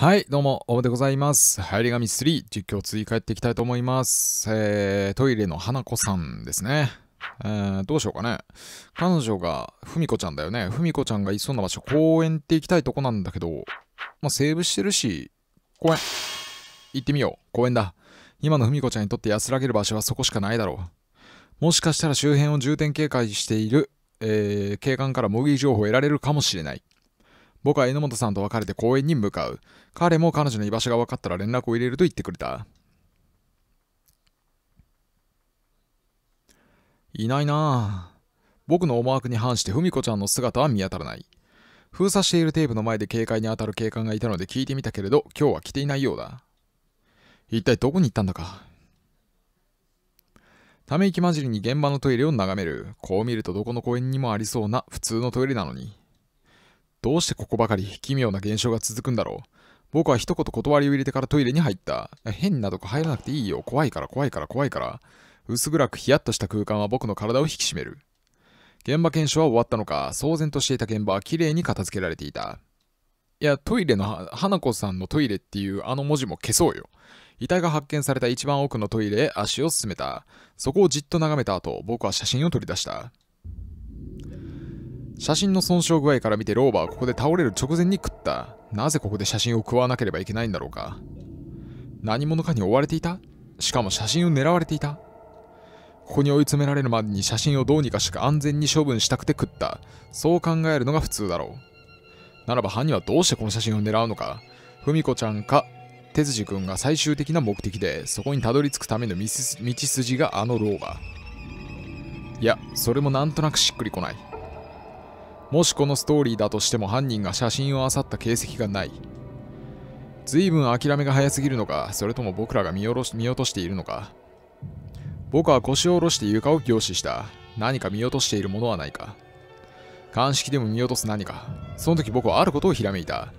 はい、どうも、おばでございます。流行り紙3、実況追加やっていきたいと思います。えー、トイレの花子さんですね。えー、どうしようかね。彼女が、ふみこちゃんだよね。ふみこちゃんがいそうな場所、公園って行きたいとこなんだけど、まあ、セーブしてるし、公園、行ってみよう。公園だ。今のふみこちゃんにとって安らげる場所はそこしかないだろう。もしかしたら周辺を重点警戒している、えー、警官から模擬情報を得られるかもしれない。僕は榎本さんと別れて公園に向かう。彼も彼女の居場所が分かったら連絡を入れると言ってくれた。いないなあ。僕の思惑に反してみ子ちゃんの姿は見当たらない。封鎖しているテープの前で警戒に当たる警官がいたので聞いてみたけれど、今日は来ていないようだ。一体どこに行ったんだか。ため息混じりに現場のトイレを眺める。こう見るとどこの公園にもありそうな普通のトイレなのに。どうしてここばかり奇妙な現象が続くんだろう。僕は一言断りを入れてからトイレに入った。変なとこ入らなくていいよ。怖いから怖いから怖いから。薄暗くヒヤッとした空間は僕の体を引き締める。現場検証は終わったのか、騒然としていた現場は綺麗に片付けられていた。いや、トイレの、花子さんのトイレっていうあの文字も消そうよ。遺体が発見された一番奥のトイレへ足を進めた。そこをじっと眺めた後、僕は写真を取り出した。写真の損傷具合から見てローバはここで倒れる直前に食った。なぜここで写真を食わなければいけないんだろうか。何者かに追われていたしかも写真を狙われていたここに追い詰められるまでに写真をどうにかしか安全に処分したくて食った。そう考えるのが普通だろう。ならば犯人はどうしてこの写真を狙うのか。ふみこちゃんか、てつじくんが最終的な目的で、そこにたどり着くための道筋があの老婆。いや、それもなんとなくしっくりこない。もしこのストーリーだとしても犯人が写真を漁った形跡がない随分諦めが早すぎるのかそれとも僕らが見下ろし見落としているのか僕は腰を下ろして床を凝視した何か見落としているものはないか鑑識でも見落とす何かその時僕はあることをひらめいた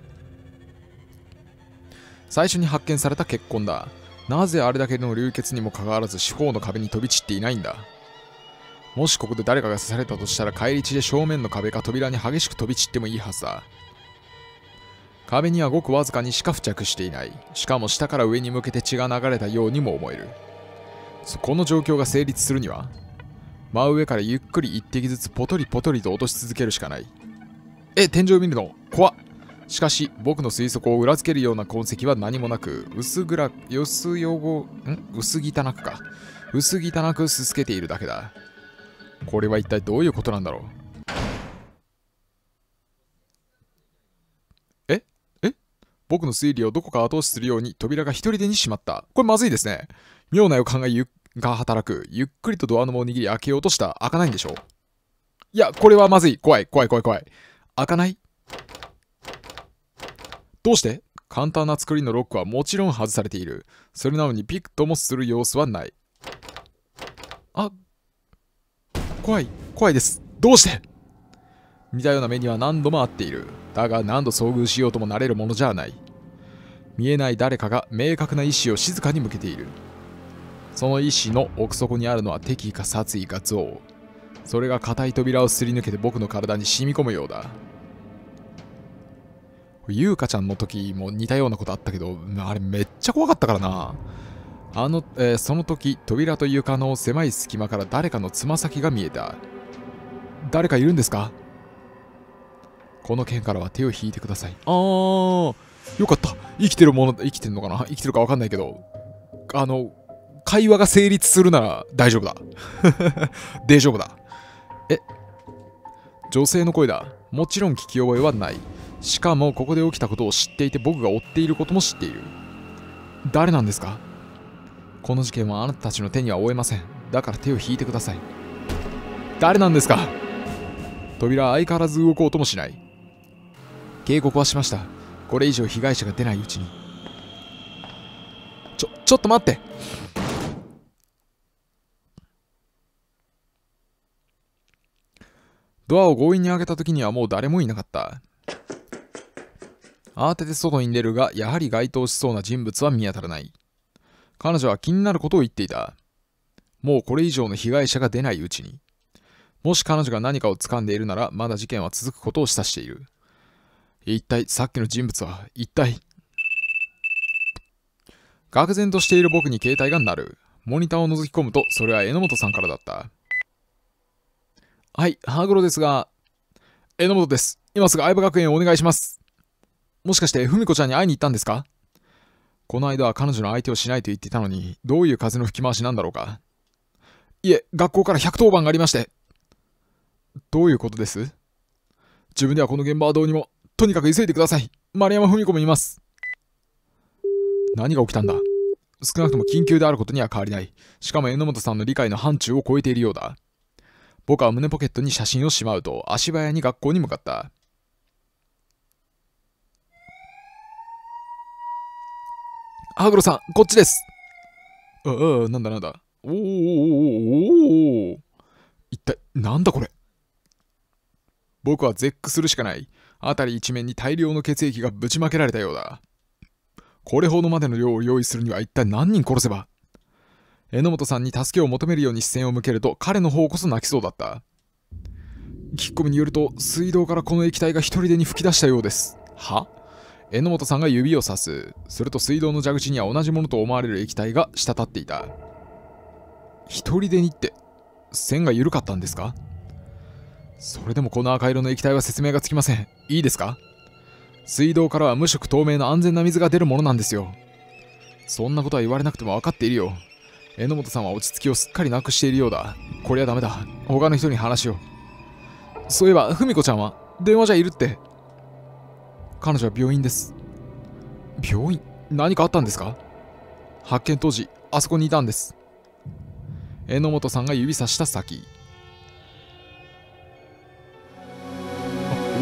最初に発見された血痕だなぜあれだけの流血にもかかわらず四方の壁に飛び散っていないんだもしここで誰かが刺されたとしたら返り血で正面の壁か扉に激しく飛び散ってもいいはずだ壁にはごくわずかにしか付着していないしかも下から上に向けて血が流れたようにも思えるこの状況が成立するには真上からゆっくり一滴ずつポトリポトリと落とし続けるしかないえ天井を見るの怖っしかし僕の推測を裏付けるような痕跡は何もなく薄暗薄汚ん薄汚くか薄汚くすすけているだけだこれは一体どういうことなんだろうええ僕の推理をどこか後押しするように扉が一人でにしまった。これまずいですね。妙な予感がゆが働く。ゆっくりとドアのブを握り開けようとした。開かないんでしょういや、これはまずい。怖い、怖い、怖い、怖い。開かないどうして簡単な作りのロックはもちろん外されている。それなのにピクともする様子はない。あ、怖い怖いですどうして似たような目には何度もあっているだが何度遭遇しようともなれるものじゃない見えない誰かが明確な意思を静かに向けているその意志の奥底にあるのは敵意か殺意か憎悪それが硬い扉をすり抜けて僕の体に染み込むようだ優香ちゃんの時も似たようなことあったけどあれめっちゃ怖かったからなあの、えー、その時扉と床の狭い隙間から誰かのつま先が見えた誰かいるんですかこの件からは手を引いてくださいあーよかった生きてるもの生きてるのかな生きてるか分かんないけどあの会話が成立するなら大丈夫だ 大丈夫だえ女性の声だもちろん聞き覚えはないしかもここで起きたことを知っていて僕が追っていることも知っている誰なんですかこの事件はあなたたちの手には負えませんだから手を引いてください誰なんですか扉は相変わらず動こうともしない警告はしましたこれ以上被害者が出ないうちにちょちょっと待ってドアを強引に開けた時にはもう誰もいなかった慌てて外に出るがやはり該当しそうな人物は見当たらない彼女は気になることを言っていた。もうこれ以上の被害者が出ないうちに。もし彼女が何かを掴んでいるなら、まだ事件は続くことを示唆している。一体、さっきの人物は、一体。愕然としている僕に携帯が鳴る。モニターを覗き込むと、それは榎本さんからだった。はい、ハグロですが、榎本です。今すぐ相葉学園をお願いします。もしかして、文子ちゃんに会いに行ったんですかこの間は彼女の相手をしないと言ってたのに、どういう風の吹き回しなんだろうか。いえ、学校から110番がありまして。どういうことです自分ではこの現場はどうにも、とにかく急いでください。丸山文子もいます。何が起きたんだ少なくとも緊急であることには変わりない。しかも榎本さんの理解の範疇を超えているようだ。僕は胸ポケットに写真をしまうと足早に学校に向かった。ハグロさん、こっちです。ああ、なんだなんだ。おおおおお一体、なんだこれ。僕は絶句するしかない。辺り一面に大量の血液がぶちまけられたようだ。これほどまでの量を用意するには一体何人殺せば榎本さんに助けを求めるように視線を向けると彼の方こそ泣きそうだった聞き込みによると水道からこの液体が一人でに噴き出したようですは榎本さんが指をさすすると水道の蛇口には同じものと思われる液体が滴っていた一人でにって線が緩かったんですかそれでもこの赤色の液体は説明がつきませんいいですか水道からは無色透明の安全な水が出るものなんですよそんなことは言われなくても分かっているよ榎本さんは落ち着きをすっかりなくしているようだこりゃダメだ他の人に話をそういえば文子ちゃんは電話じゃいるって彼女は病院です病院何かあったんですか発見当時あそこにいたんです榎本さんが指さした先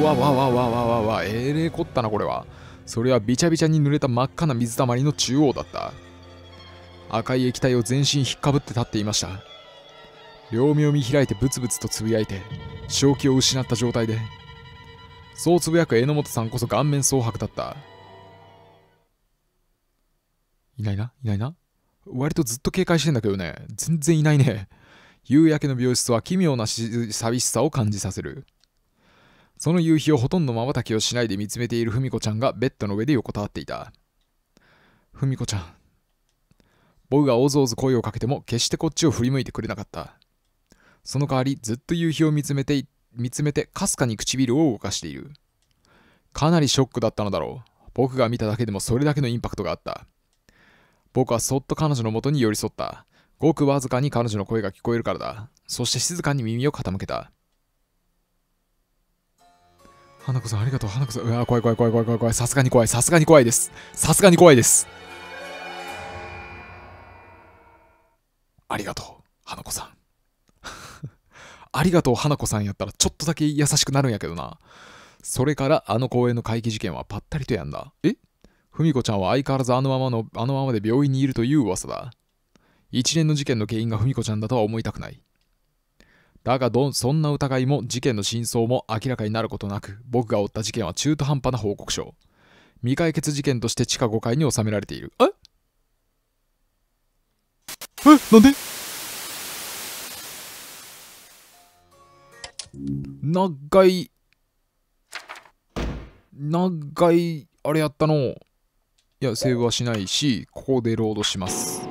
わわわわわわわえれ、こったなこれはそれはびちゃびちゃに濡れた真っ赤な水たまりの中央だった赤い液体を全身引っかぶって立っていました両目を見開いてブツブツとつぶやいて正気を失った状態でそうつぶやく榎本さんこそ顔面蒼白だったいないないないな割とずっと警戒してんだけどね全然いないね夕焼けの病室は奇妙な寂しさを感じさせるその夕日をほとんどまばたきをしないで見つめているふみこちゃんがベッドの上で横たわっていたふみこちゃん僕がおぞおぞ声をかけても決してこっちを振り向いてくれなかったその代わりずっと夕日を見つめてい見つめてかすかに唇を動かしているかなりショックだったのだろう僕が見ただけでもそれだけのインパクトがあった僕はそっと彼女のもとに寄り添ったごくわずかに彼女の声が聞こえるからだそして静かに耳を傾けた花子さんありがとう花子さんうわ怖い怖い怖い怖い怖い怖いさすがに怖いさすがに怖いですさすがに怖いですありがとう花子さんありがとう花子さんやったらちょっとだけ優しくなるんやけどな。それからあの公園の怪奇事件はぱったりとやんだ。えふみこちゃんは相変わらずあのままの、あのままで病院にいるという噂だ。一連の事件の原因がふみこちゃんだとは思いたくない。だがど、ん、そんな疑いも事件の真相も明らかになることなく、僕が追った事件は中途半端な報告書。未解決事件として地下5階に収められている。ええなんで長い、長い、あれやったの。いや、セーブはしないし、ここでロードします。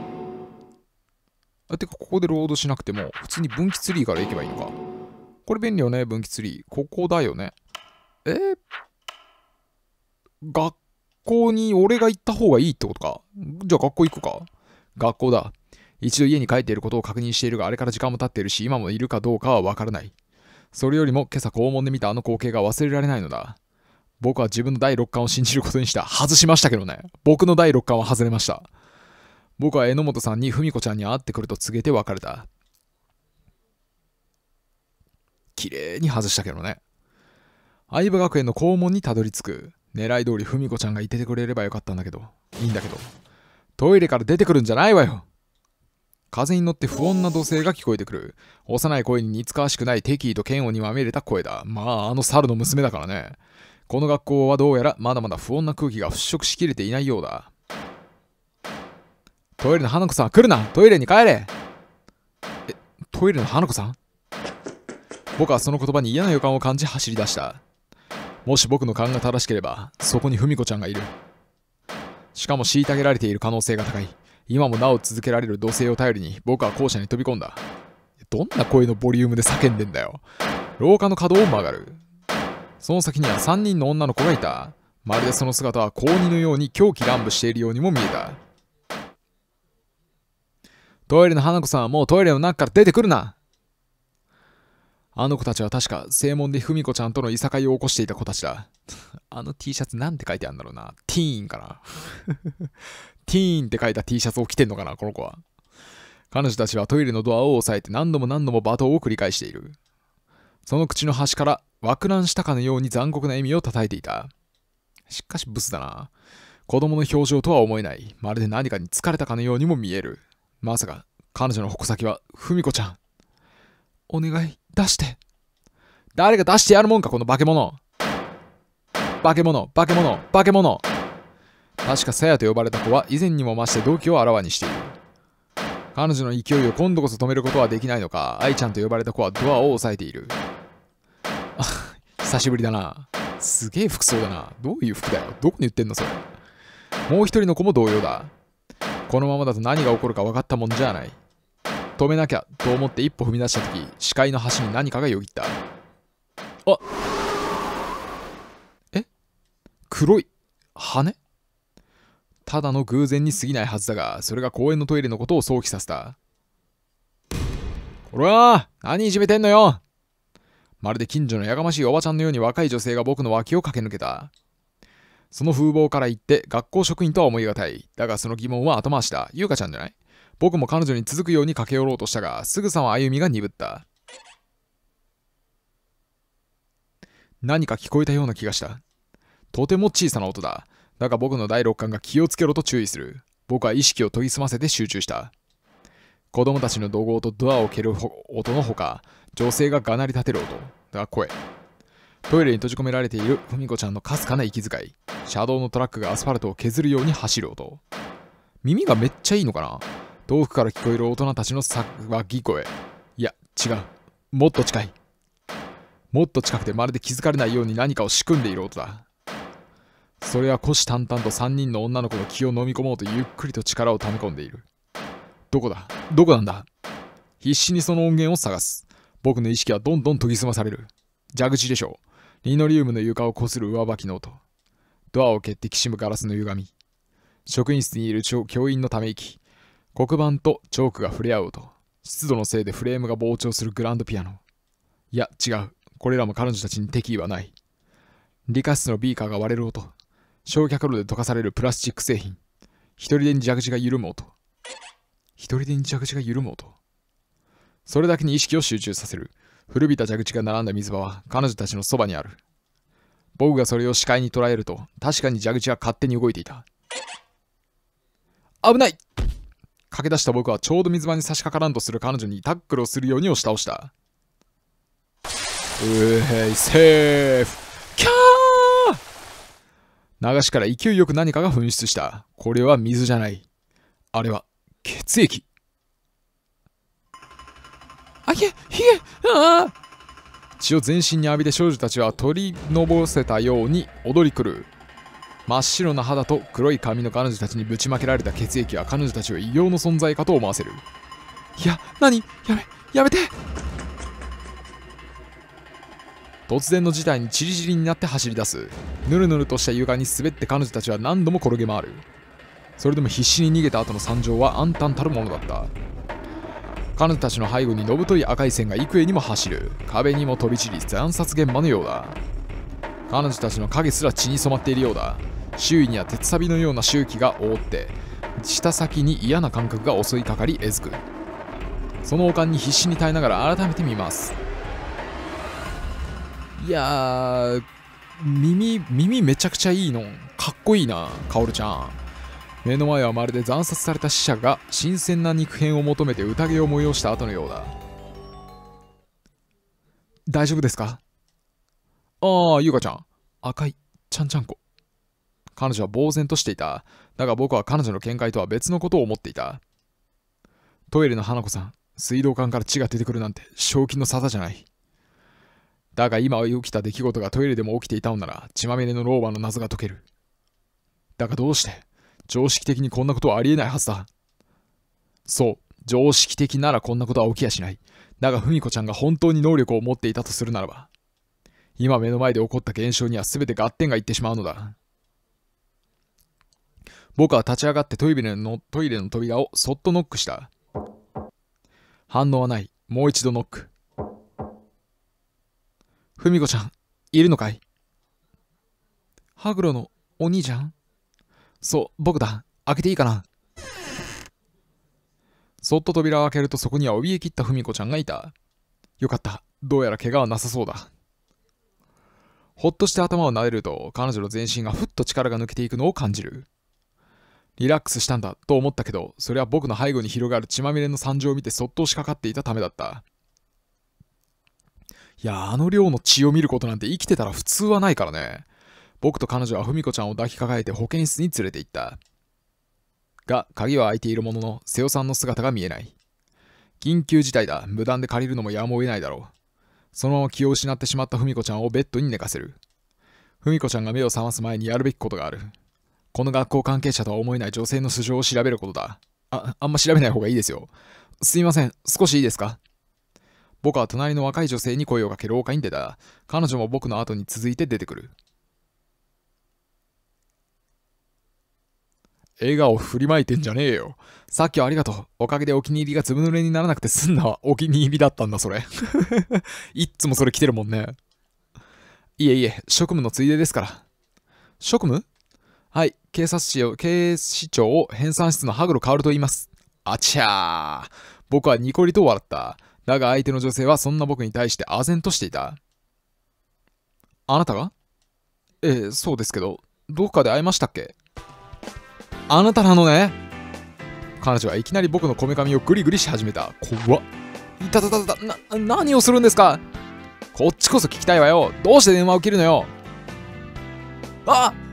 あ、てか、ここでロードしなくても、普通に分岐ツリーから行けばいいのか。これ便利よね、分岐ツリー。ここだよね。えー、学校に俺が行った方がいいってことか。じゃあ学校行くか。学校だ。一度家に帰っていることを確認しているが、あれから時間も経っているし、今もいるかどうかはわからない。それよりも今朝校門で見たあの光景が忘れられないのだ。僕は自分の第六感を信じることにした。外しましたけどね。僕の第六感は外れました。僕は榎本さんに文子ちゃんに会ってくると告げて別れた。綺麗に外したけどね。相葉学園の校門にたどり着く。狙い通り文子ちゃんがいててくれればよかったんだけど。いいんだけど。トイレから出てくるんじゃないわよ。風に乗って不穏な土星が聞こえてくる。幼い声に似つかわしくない敵意と嫌悪にまみれた声だ。まあ、あの猿の娘だからね。この学校はどうやらまだまだ不穏な空気が払拭しきれていないようだ。トイレの花子さん来るなトイレに帰れえ、トイレの花子さん僕はその言葉に嫌な予感を感じ走り出した。もし僕の勘が正しければ、そこに文子ちゃんがいる。しかも虐げられている可能性が高い。今もなお続けられる土星を頼りに僕は校舎に飛び込んだ。どんな声のボリュームで叫んでんだよ。廊下の角を曲がる。その先には3人の女の子がいた。まるでその姿は高2のように狂気乱舞しているようにも見えた。トイレの花子さんはもうトイレの中から出てくるなあの子たちは確か正門で文子ちゃんとのいさかいを起こしていた子たちだ。あの T シャツなんて書いてあるんだろうな。ティーンかな。ティーンって書いた T シャツを着てんのかな、この子は。彼女たちはトイレのドアを押さえて何度も何度も罵倒を繰り返している。その口の端から枠乱したかのように残酷な笑みを叩いていた。しかしブスだな。子供の表情とは思えない。まるで何かに疲れたかのようにも見える。まさか、彼女の矛先は、ふみこちゃん。お願い、出して誰が出してやるもんかこの化け物化け物化け物化け物確かサヤと呼ばれた子は以前にも増して動機をあらわにしている彼女の勢いを今度こそ止めることはできないのか愛ちゃんと呼ばれた子はドアを押さえているあ久しぶりだなすげえ服装だなどういう服だよどこに売ってんのそれもう一人の子も同様だこのままだと何が起こるか分かったもんじゃない止めなきゃと思って一歩踏み出した時視界の端に何かがよぎったあえ黒い羽ただの偶然に過ぎないはずだがそれが公園のトイレのことを想起させたこれは何いじめてんのよまるで近所のやがましいおばちゃんのように若い女性が僕の脇を駆け抜けたその風貌から言って学校職員とは思い難いだがその疑問は後回しだ優香ちゃんじゃない僕も彼女に続くように駆け寄ろうとしたがすぐさま歩みが鈍った何か聞こえたような気がしたとても小さな音だだが僕の第六感が気をつけろと注意する僕は意識を研ぎ澄ませて集中した子供たちの怒号とドアを蹴る音のほか女性ががなり立てる音が声トイレに閉じ込められているふみこちゃんのかすかな息遣い車道のトラックがアスファルトを削るように走る音耳がめっちゃいいのかな遠くから聞こえる大人たちの騒ぎ声。いや、違う。もっと近い。もっと近くてまるで気づかれないように何かを仕組んでいる音だ。それは虎視眈々と3人の女の子の気を飲み込もうとゆっくりと力を溜め込んでいる。どこだどこなんだ必死にその音源を探す。僕の意識はどんどん研ぎ澄まされる。蛇口でしょう。リノリウムの床をこする上履きの音。ドアを蹴ってきしむガラスの歪み。職員室にいる教員のため息。黒板とチョークが触れ合うと湿度のせいでフレームが膨張するグランドピアノいや違うこれらも彼女たちに敵意はない理科室のビーカーが割れる音焼却炉で溶かされるプラスチック製品一人でに蛇口が緩む音一人でに蛇口が緩む音それだけに意識を集中させる古びた蛇口が並んだ水場は彼女たちのそばにある僕がそれを視界に捉えると確かに蛇口は勝手に動いていた危ない駆け出した僕はちょうど水場に差し掛からんとする彼女にタックルをするように押し倒した。うへい、セーフキャー流しから勢いよく何かが噴出した。これは水じゃない。あれは、血液。あげひげああ血を全身に浴びて少女たちは取りのぼせたように踊り狂う。真っ白な肌と黒い髪の彼女たちにぶちまけられた血液は彼女たちを異様の存在かと思わせるいや何やめやめて突然の事態にチリチリになって走り出すぬるぬるとした床に滑って彼女たちは何度も転げ回るそれでも必死に逃げた後の惨状は暗淡たるものだった彼女たちの背後にのぶとい赤い線が幾重にも走る壁にも飛び散り惨殺現場のようだ彼女たちの影すら血に染まっているようだ周囲には鉄サビのような周期が覆って舌先に嫌な感覚が襲いかかりえずくそのおかんに必死に耐えながら改めて見ますいや耳耳めちゃくちゃいいのかっこいいなカオルちゃん目の前はまるで惨殺された死者が新鮮な肉片を求めて宴を催した後のようだ大丈夫ですかああ優香ちゃん赤いちゃんちゃんこ彼女は呆然としていた。だが僕は彼女の見解とは別のことを思っていた。トイレの花子さん、水道管から血が出てくるなんて賞金の沙汰じゃない。だが今起きた出来事がトイレでも起きていたのなら血まみれの老婆の謎が解ける。だがどうして常識的にこんなことはありえないはずだ。そう、常識的ならこんなことは起きやしない。だが文子ちゃんが本当に能力を持っていたとするならば、今目の前で起こった現象には全て合点がいってしまうのだ。僕は立ち上がってトイレのトイレの扉をそっとノックした。反応はない。もう一度ノック。ふみこちゃん、いるのかいハグロのお兄ちゃんそう、僕だ。開けていいかなそっと扉を開けるとそこには怯えきったふみこちゃんがいた。よかった。どうやら怪我はなさそうだ。ほっとして頭を撫でると彼女の全身がふっと力が抜けていくのを感じる。リラックスしたんだと思ったけど、それは僕の背後に広がる血まみれの惨状を見てそっと押しかかっていたためだった。いや、あの量の血を見ることなんて生きてたら普通はないからね。僕と彼女は文子ちゃんを抱きかかえて保健室に連れて行った。が、鍵は開いているものの、瀬尾さんの姿が見えない。緊急事態だ。無断で借りるのもやむを得ないだろう。そのまま気を失ってしまった文子ちゃんをベッドに寝かせる。文子ちゃんが目を覚ます前にやるべきことがある。この学校関係者とは思えない女性の素性を調べることだ。あ、あんま調べない方がいいですよ。すいません、少しいいですか僕は隣の若い女性に声をかけ廊下に出た。彼女も僕の後に続いて出てくる。笑顔振りまいてんじゃねえよ。さっきはありがとう。おかげでお気に入りがずぶ濡れにならなくて済んだお気に入りだったんだ、それ。いっつもそれ来てるもんね。いえいえ、職務のついでですから。職務はい、警察市を、警視庁編纂室の羽黒薫と言います。あちゃー。僕はニコリと笑った。だが相手の女性はそんな僕に対して唖然としていた。あなたがええ、そうですけど、どこかで会いましたっけあなたなのね彼女はいきなり僕のこめかみをグリグリし始めた。怖っ。いたたたた、な、何をするんですかこっちこそ聞きたいわよ。どうして電話を切るのよあっ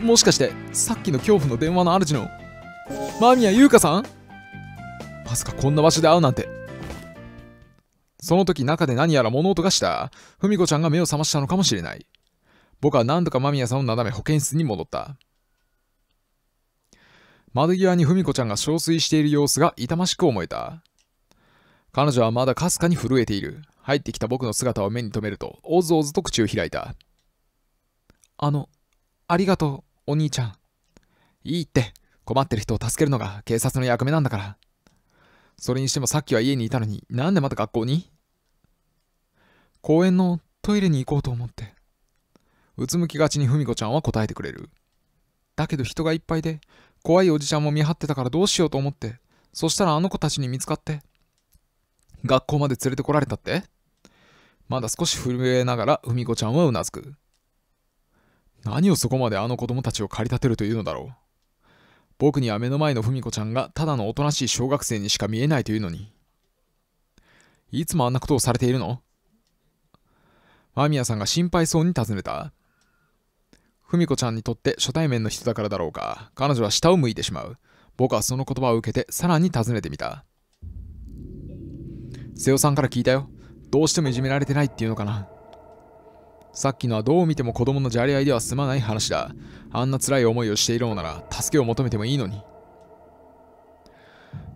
もしかしてさっきの恐怖の電話の主の間宮優香さんまさかこんな場所で会うなんてその時中で何やら物音がした文子ちゃんが目を覚ましたのかもしれない僕は何度か間宮さんをなだめ保健室に戻った窓際に文子ちゃんが憔悴している様子が痛ましく思えた彼女はまだかすかに震えている入ってきた僕の姿を目に留めるとおずおずと口を開いたあのありがとう、お兄ちゃん。いいって、困ってる人を助けるのが警察の役目なんだから。それにしてもさっきは家にいたのに、なんでまた学校に公園のトイレに行こうと思って。うつむきがちにふみこちゃんは答えてくれる。だけど人がいっぱいで、怖いおじちゃんも見張ってたからどうしようと思って、そしたらあの子たちに見つかって、学校まで連れてこられたってまだ少し震えながらふみこちゃんはうなずく。何をそこまであの子供たちを駆り立てるというのだろう僕には目の前の文子ちゃんがただのおとなしい小学生にしか見えないというのにいつもあんなことをされているの間宮さんが心配そうに尋ねた文子ちゃんにとって初対面の人だからだろうか彼女は下を向いてしまう僕はその言葉を受けてさらに尋ねてみた瀬尾さんから聞いたよどうしてもいじめられてないっていうのかなさっきのはどう見ても子供のじゃれ合いでは済まない話だ。あんな辛い思いをしているのなら助けを求めてもいいのに。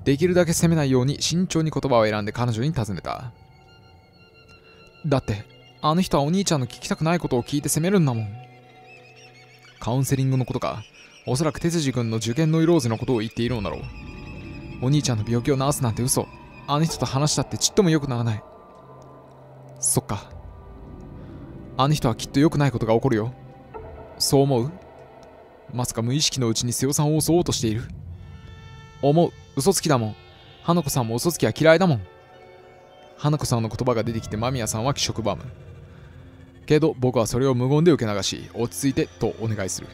できるだけ責めないように慎重に言葉を選んで彼女に尋ねた。だって、あの人はお兄ちゃんの聞きたくないことを聞いて責めるんだもん。カウンセリングのことか。おそらく哲司君の受験ノイローゼのことを言っているのだろう。お兄ちゃんの病気を治すなんて嘘。あの人と話したってちっとも良くならない。そっか。あの人はきっと良くないことが起こるよそう思うまさか無意識のうちに瀬尾さんを襲おうとしている思う嘘つきだもん花子さんも嘘つきは嫌いだもん花子さんの言葉が出てきて間宮さんは気色ばむけど僕はそれを無言で受け流し落ち着いてとお願いする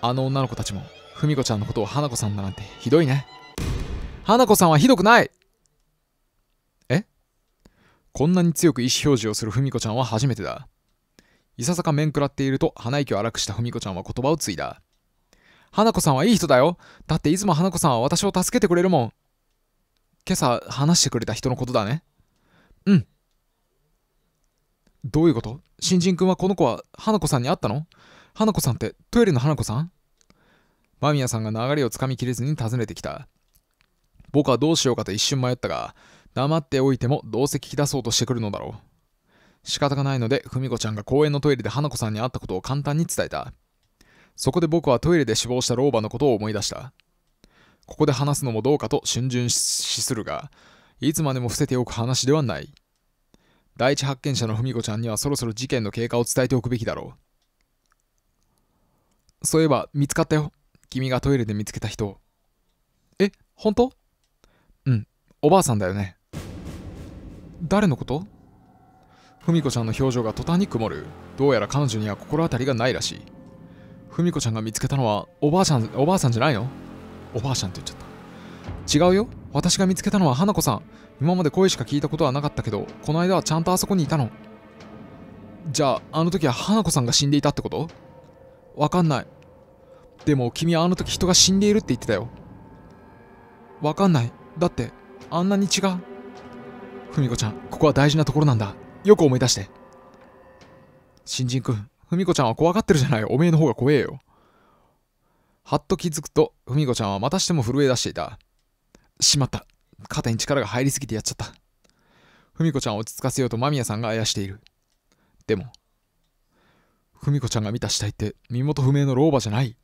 あの女の子たちも文子ちゃんのことを花子さんだなんてひどいね花子さんはひどくないこんなに強く意思表示をする文子ちゃんは初めてだ。いささか面食らっていると鼻息を荒くした文子ちゃんは言葉を継いだ。花子さんはいい人だよ。だっていつも花子さんは私を助けてくれるもん。今朝話してくれた人のことだね。うん。どういうこと新人君はこの子は花子さんに会ったの花子さんってトイレの花子さん間宮さんが流れをつかみきれずに尋ねてきた。僕はどうしようかと一瞬迷ったが、黙っておいてもどうせ聞き出そうとしてくるのだろう仕方がないので文子ちゃんが公園のトイレで花子さんに会ったことを簡単に伝えたそこで僕はトイレで死亡した老婆のことを思い出したここで話すのもどうかと逡巡しするがいつまでも伏せておく話ではない第一発見者の文子ちゃんにはそろそろ事件の経過を伝えておくべきだろうそういえば見つかったよ君がトイレで見つけた人え本当うんおばあさんだよね誰のこと文子ちゃんの表情が途端に曇る。どうやら彼女には心当たりがないらしい。文子ちゃんが見つけたのは、おばあちゃん、おばあさんじゃないのおばあちゃんって言っちゃった。違うよ。私が見つけたのは花子さん。今まで声しか聞いたことはなかったけど、この間はちゃんとあそこにいたの。じゃあ、あの時は花子さんが死んでいたってことわかんない。でも君はあの時人が死んでいるって言ってたよ。わかんない。だって、あんなに違う。みこちゃんここは大事なところなんだよく思い出して新人くんみこちゃんは怖がってるじゃないおめえの方が怖えよはっと気づくとみこちゃんはまたしても震え出していたしまった肩に力が入りすぎてやっちゃった文子ちゃんを落ち着かせようと間宮さんがあやしているでも文子ちゃんが見た死体って身元不明の老婆じゃない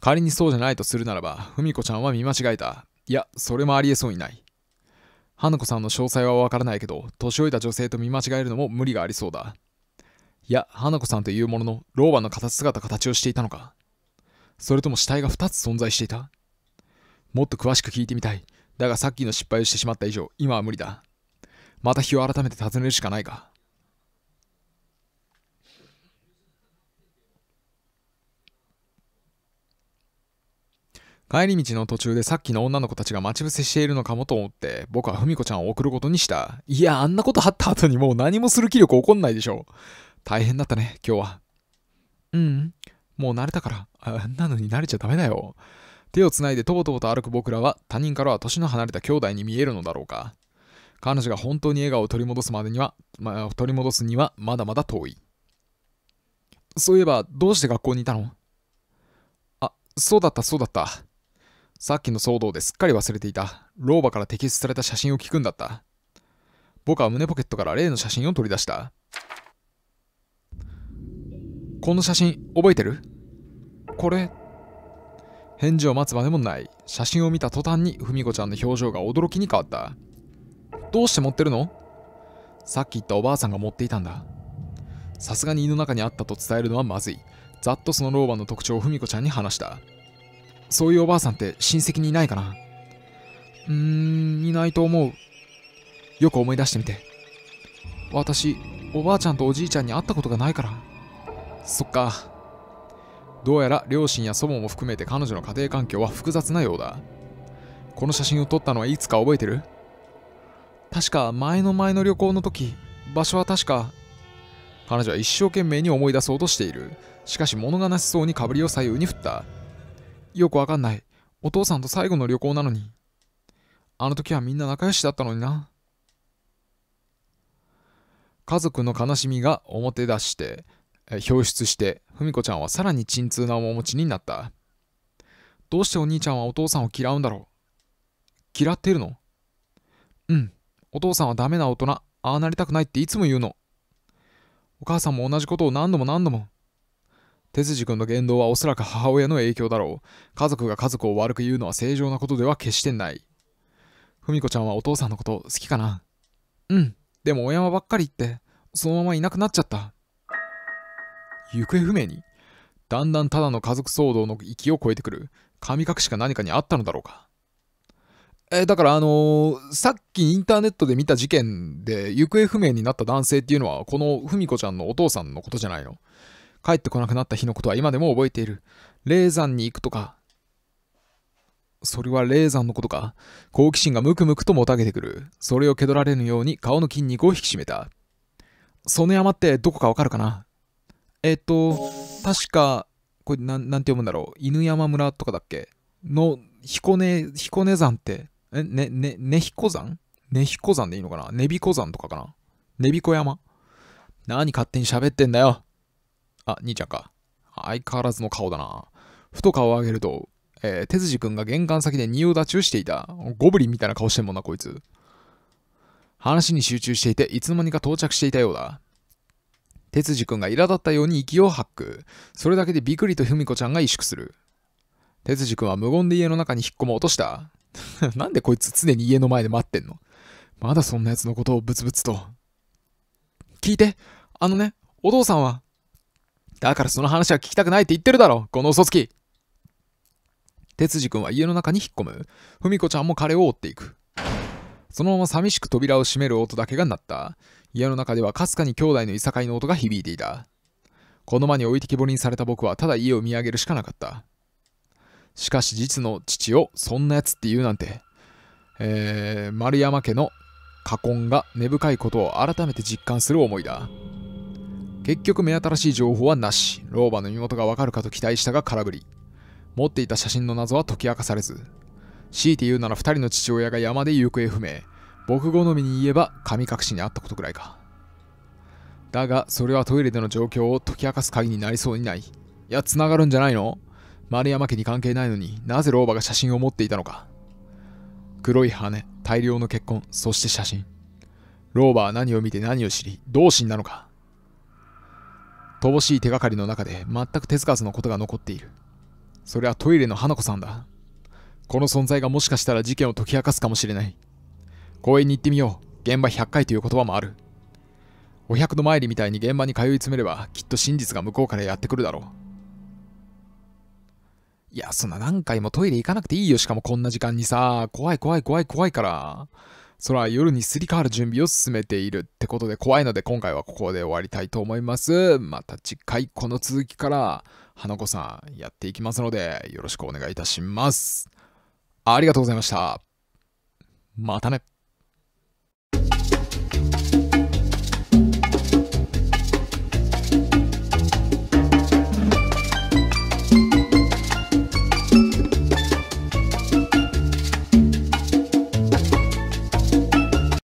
仮にそうじゃないとするならば文子ちゃんは見間違えたいやそれもありえそうにない花子さんの詳細はわからないけど、年老いた女性と見間違えるのも無理がありそうだ。いや、花子さんというものの、老婆の形姿形をしていたのか。それとも死体が2つ存在していたもっと詳しく聞いてみたい。だがさっきの失敗をしてしまった以上、今は無理だ。また日を改めて尋ねるしかないか。帰り道の途中でさっきの女の子たちが待ち伏せしているのかもと思って、僕は文子ちゃんを送ることにした。いや、あんなことあった後にもう何もする気力起こんないでしょ。大変だったね、今日は。うん、もう慣れたから。あんなのに慣れちゃダメだよ。手をつないでとぼとぼと歩く僕らは他人からは年の離れた兄弟に見えるのだろうか。彼女が本当に笑顔を取り戻すまでには、まあ、取り戻すにはまだまだ遠い。そういえば、どうして学校にいたのあ、そうだった、そうだった。さっきの騒動ですっかり忘れていた。老婆から摘出された写真を聞くんだった。僕は胸ポケットから例の写真を取り出した。この写真覚えてるこれ返事を待つまでもない写真を見た途端に文子ちゃんの表情が驚きに変わったどうして持ってるのさっき言ったおばあさんが持っていたんださすがに胃の中にあったと伝えるのはまずいざっとその老婆の特徴を文子ちゃんに話したそういうおばあさんって親戚にいないかなうーん、いないと思う。よく思い出してみて。私、おばあちゃんとおじいちゃんに会ったことがないから。そっか。どうやら両親や祖母も含めて彼女の家庭環境は複雑なようだ。この写真を撮ったのはいつか覚えてる確か前の前の旅行の時、場所は確か。彼女は一生懸命に思い出そうとしている。しかし物悲しそうにかぶりを左右に振った。よくわかんない。お父さんと最後の旅行なのに。あの時はみんな仲良しだったのにな。家族の悲しみが表出して、表出して、ふみこちゃんはさらに沈痛な面持ちになった。どうしてお兄ちゃんはお父さんを嫌うんだろう嫌っているのうん。お父さんはダメな大人、ああなりたくないっていつも言うの。お母さんも同じことを何度も何度も。哲司君の言動はおそらく母親の影響だろう。家族が家族を悪く言うのは正常なことでは決してない。文子ちゃんはお父さんのこと好きかなうん。でもお山ばっかり行って、そのままいなくなっちゃった。行方不明にだんだんただの家族騒動の域を超えてくる。神隠しか何かにあったのだろうか。えだからあのー、さっきインターネットで見た事件で行方不明になった男性っていうのはこの文子ちゃんのお父さんのことじゃないの帰ってこなくなった日のことは今でも覚えている。霊山に行くとか。それは霊山のことか。好奇心がムクムクともたげてくる。それを蹴取られぬように顔の筋肉を引き締めた。その山ってどこかわかるかなえっ、と、確か、これなん、なんて読むんだろう。犬山村とかだっけの、彦根、彦根山って、え、ね、ね、ね彦山ね彦山でいいのかなねびこ山とかかなねびこ山何勝手に喋ってんだよ。あ、兄ちゃんか。相変わらずの顔だな。ふと顔を上げると、えー、手筋くんが玄関先で仁王立ちをしていた。ゴブリンみたいな顔してんもんな、こいつ。話に集中していて、いつの間にか到着していたようだ。哲司君が苛立ったように息を吐く。それだけでびくりとふみこちゃんが萎縮する。哲司君は無言で家の中に引っ込もうとした。なんでこいつ常に家の前で待ってんのまだそんな奴のことをブツブツと。聞いて、あのね、お父さんは。だからその話は聞きたくないって言ってるだろこの嘘つき哲司君は家の中に引っ込む文子ちゃんも彼を追っていくそのまま寂しく扉を閉める音だけが鳴った家の中ではかすかに兄弟のいさかいの音が響いていたこの間に置いてきぼりにされた僕はただ家を見上げるしかなかったしかし実の父をそんなやつって言うなんて、えー、丸山家の禍根が根深いことを改めて実感する思いだ結局目新しい情報はなし老婆の身元がわかるかと期待したが空振り持っていた写真の謎は解き明かされず強いて言うなら2人の父親が山で行方不明僕好みに言えば神隠しにあったことくらいかだがそれはトイレでの状況を解き明かす鍵になりそうにないいや繋がるんじゃないの丸山家に関係ないのになぜ老婆が写真を持っていたのか黒い羽大量の血痕そして写真老婆は何を見て何を知り同心なのか乏しい手がかりの中で全く手つかずのことが残っている。それはトイレの花子さんだ。この存在がもしかしたら事件を解き明かすかもしれない。公園に行ってみよう。現場100回という言葉もある。お百の参りみたいに現場に通い詰めればきっと真実が向こうからやってくるだろう。いや、そんな何回もトイレ行かなくていいよ。しかもこんな時間にさ、怖い怖い怖い怖いから。空は夜にすり替わる準備を進めているってことで怖いので今回はここで終わりたいと思います。また次回この続きから花子さんやっていきますのでよろしくお願いいたします。ありがとうございました。またね。